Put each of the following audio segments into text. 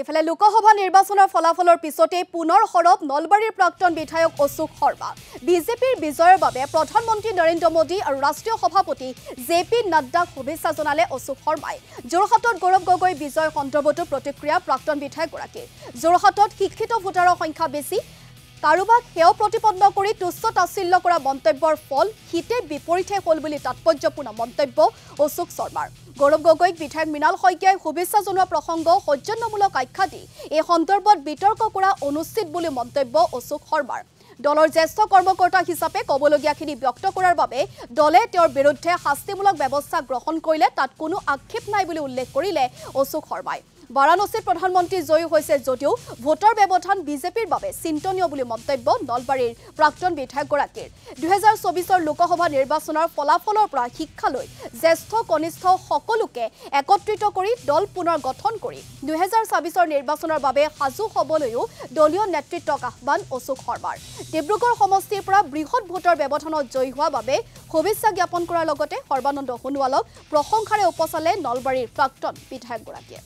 ইফালে লোকসভা নির্বাচনের ফলাফলের পিছতে পুনের সরব নলবারীর প্রাক্তন বিধায়ক অশোক শর্মা বিজেপির বিজয়ের বাবে প্রধানমন্ত্রী নরেন্দ্র মোদী আর রাষ্ট্রীয় সভাপতি জে পি নাড্ডাক শুভেচ্ছা জানালে অশোক শর্মায় যাটত গৌরব গগৈ বিজয় সন্দর্ভত প্রতিক্রিয়া প্রাক্তন বিধায়কগাকীর যাটত শিক্ষিত ভোটারের সংখ্যা বেশি কাৰোবাক সেও প্ৰতিপন্ন কৰি তুচ্ছ তাচ্ছিল্য কৰা মন্তব্যৰ ফল হিতে বিপৰীতহে হ'ল বুলি তাৎপৰ্যপূৰ্ণ মন্তব্য অশোক শৰ্মাৰ গৌৰৱ গগৈক বিধায়ক মৃণাল শইকীয়াই শুভেচ্ছা জনোৱা প্ৰসংগ সৌজন্যমূলক আখ্যা দি এই সন্দৰ্ভত বিতৰ্ক কৰা অনুচিত বুলি মন্তব্য অশোক শৰ্মাৰ দলৰ জ্যেষ্ঠ কৰ্মকৰ্তা হিচাপে ক'বলগীয়াখিনি ব্যক্ত কৰাৰ বাবে দলে তেওঁৰ বিৰুদ্ধে শাস্তিমূলক ব্যৱস্থা গ্ৰহণ কৰিলে তাত কোনো আক্ষেপ নাই বুলি উল্লেখ কৰিলে অশোক শৰ্মাই বাৰাণসীত প্ৰধানমন্ত্ৰী জয়ী হৈছে যদিও ভোটৰ ব্যৱধান বিজেপিৰ বাবে চিন্তনীয় বুলি মন্তব্য নলবাৰীৰ প্ৰাক্তন বিধায়কগৰাকীৰ দুহেজাৰ চৌবিছৰ লোকসভা নিৰ্বাচনৰ ফলাফলৰ পৰা শিক্ষালৈ জ্যেষ্ঠ কনিষ্ঠ সকলোকে একত্ৰিত কৰি দল পুনৰ গঠন কৰি দুহেজাৰ ছাব্বিছৰ নিৰ্বাচনৰ বাবে সাজু হবলৈও দলীয় নেতৃত্বক আহ্বান অশোক শৰ্মাৰ ডিব্ৰুগড় সমষ্টিৰ পৰা বৃহৎ ভোটৰ ব্যৱধানত জয়ী হোৱাৰ বাবে শুভেচ্ছা জ্ঞাপন কৰাৰ লগতে সৰ্বানন্দ সোণোৱালক প্ৰশংসাৰে উপচালে নলবাৰীৰ প্ৰাক্তন বিধায়কগৰাকীয়ে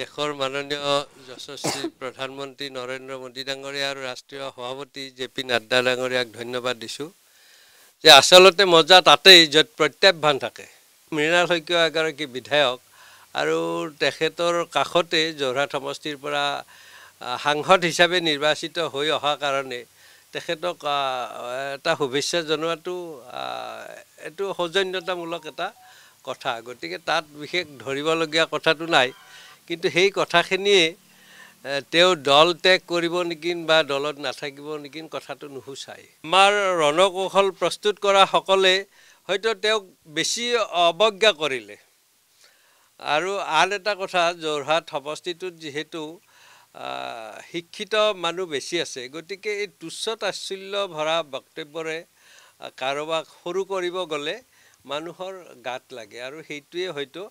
দেশৰ মাননীয় যশস্বী প্ৰধানমন্ত্ৰী নৰেন্দ্ৰ মোদী ডাঙৰীয়া আৰু ৰাষ্ট্ৰীয় সভাপতি জে পি নাড্ডা ডাঙৰীয়াক ধন্যবাদ দিছোঁ যে আচলতে মজা তাতেই য'ত প্ৰত্যাহ্বান থাকে মৃণাল শইকীয়া এগৰাকী বিধায়ক আৰু তেখেতৰ কাষতে যোৰহাট সমষ্টিৰ পৰা সাংসদ হিচাপে নিৰ্বাচিত হৈ অহা কাৰণে তেখেতক এটা শুভেচ্ছা জনোৱাটো এইটো সৌজন্যতামূলক এটা কথা গতিকে তাত বিশেষ ধৰিবলগীয়া কথাটো নাই কিন্তু সেই কথাখিনিয়ে তেওঁ দল ত্যাগ কৰিব নেকি বা দলত নাথাকিব নেকি কথাটো নুসুচাই আমাৰ ৰণকৌশল প্ৰস্তুত কৰাসকলে হয়তো তেওঁক বেছি অৱজ্ঞা কৰিলে আৰু আন এটা কথা যোৰহাট সমষ্টিটোত যিহেতু শিক্ষিত মানুহ বেছি আছে গতিকে এই তুচ্ছ আশ্চল্য ভৰা বক্তব্যৰে কাৰোবাক সৰু কৰিব গ'লে মানুহৰ গাত লাগে আৰু সেইটোৱে হয়তো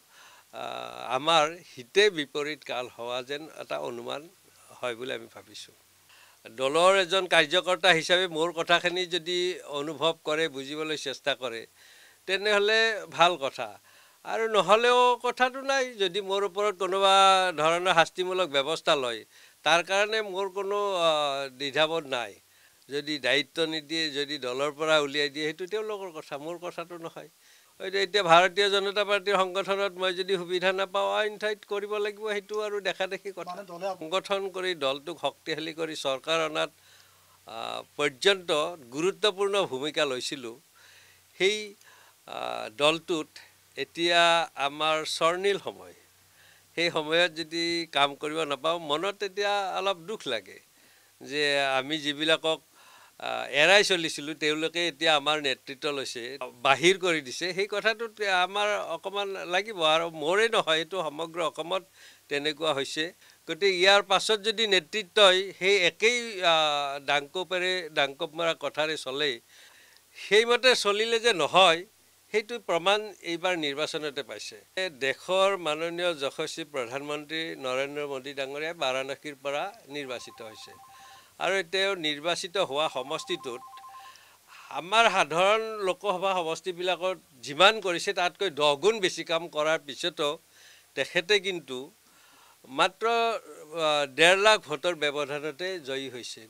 আমাৰ হিতে বিপৰীত কাল হোৱা যেন এটা অনুমান হয় বুলি আমি ভাবিছোঁ দলৰ এজন কাৰ্যকৰ্তা হিচাপে মোৰ কথাখিনি যদি অনুভৱ কৰে বুজিবলৈ চেষ্টা কৰে তেনেহ'লে ভাল কথা আৰু নহ'লেও কথাটো নাই যদি মোৰ ওপৰত কোনোবা ধৰণৰ শাস্তিমূলক ব্যৱস্থা লয় তাৰ কাৰণে মোৰ কোনো দ্বিধাবোধ নাই যদি দায়িত্ব নিদিয়ে যদি দলৰ পৰা উলিয়াই দিয়ে সেইটো তেওঁলোকৰ কথা মোৰ কথাটো নহয় এতিয়া ভাৰতীয় জনতা পাৰ্টীৰ সংগঠনত মই যদি সুবিধা নাপাওঁ আইন ঠাইত কৰিব লাগিব সেইটো আৰু দেখা দেখি কথা সংগঠন কৰি দলটোক শক্তিশালী কৰি চৰকাৰ অনাত পৰ্যন্ত গুৰুত্বপূৰ্ণ ভূমিকা লৈছিলোঁ সেই দলটোত এতিয়া আমাৰ স্বৰ্ণীল সময় সেই সময়ত যদি কাম কৰিব নাপাওঁ মনত এতিয়া অলপ দুখ লাগে যে আমি যিবিলাকক এৰাই চলিছিলোঁ তেওঁলোকে এতিয়া আমাৰ নেতৃত্ব লৈছে বাহিৰ কৰি দিছে সেই কথাটো আমাৰ অকণমান লাগিব আৰু মোৰে নহয় এইটো সমগ্ৰ অসমত তেনেকুৱা হৈছে গতিকে ইয়াৰ পাছত যদি নেতৃত্বই সেই একেই ডাংকপেৰে ডাংকপ মৰা কথাৰে চলে সেইমতে চলিলে যে নহয় সেইটো প্ৰমাণ এইবাৰ নিৰ্বাচনতে পাইছে দেশৰ মাননীয় যশস্বী প্ৰধানমন্ত্ৰী নৰেন্দ্ৰ মোদী ডাঙৰীয়াই বাৰাণসীৰ পৰা নিৰ্বাচিত হৈছে আৰু তেওঁ নিৰ্বাচিত হোৱা সমষ্টিটোত আমাৰ সাধাৰণ লোকসভা সমষ্টিবিলাকত যিমান কৰিছে তাতকৈ দহ গুণ বেছি কাম কৰাৰ পিছতো তেখেতে কিন্তু মাত্ৰ ডেৰ লাখ ভোটৰ ব্যৱধানতে জয়ী হৈছে